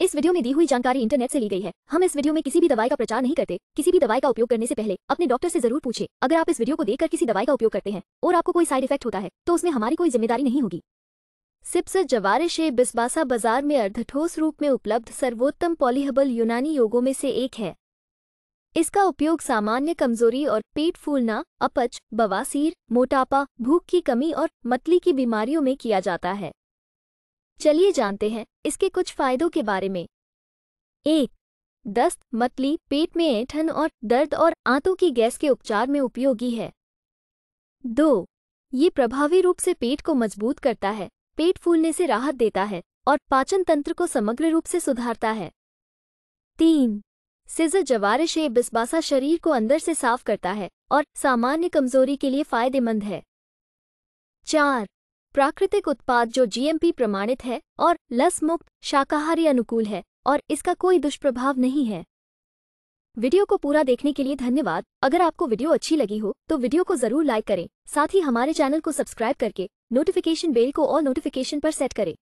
इस वीडियो में दी हुई जानकारी इंटरनेट से ली गई है हम इस वीडियो में किसी भी दवाई का प्रचार नहीं करते किसी भी दवाई का उपयोग करने से पहले अपने डॉक्टर से जरूर पूछे अगर आप इस वीडियो को देखकर किसी दवाई का उपयोग करते हैं और आपको कोई साइड इफेक्ट होता है तो उसमें हमारी कोई जिम्मेदारी नहीं होगी सिप्स जवारिश बिस्बासा बाजार में अर्धठोस रूप में उपलब्ध सर्वोत्तम पॉलीहबल यूनानी योगों में से एक है इसका उपयोग सामान्य कमजोरी और पेट फूलना अपच बवासीर मोटापा भूख की कमी और मतली की बीमारियों में किया जाता है चलिए जानते हैं इसके कुछ फायदों के बारे में एक दस्त मतली पेट में ऐठन और दर्द और आंतों की गैस के उपचार में उपयोगी है दो ये प्रभावी रूप से पेट को मजबूत करता है पेट फूलने से राहत देता है और पाचन तंत्र को समग्र रूप से सुधारता है तीन सिजर जवारिश ए बिस्बासा शरीर को अंदर से साफ करता है और सामान्य कमजोरी के लिए फायदेमंद है चार प्राकृतिक उत्पाद जो जीएमपी प्रमाणित है और लस मुक्त शाकाहारी अनुकूल है और इसका कोई दुष्प्रभाव नहीं है वीडियो को पूरा देखने के लिए धन्यवाद अगर आपको वीडियो अच्छी लगी हो तो वीडियो को जरूर लाइक करें साथ ही हमारे चैनल को सब्सक्राइब करके नोटिफिकेशन बेल को और नोटिफिकेशन पर सेट करें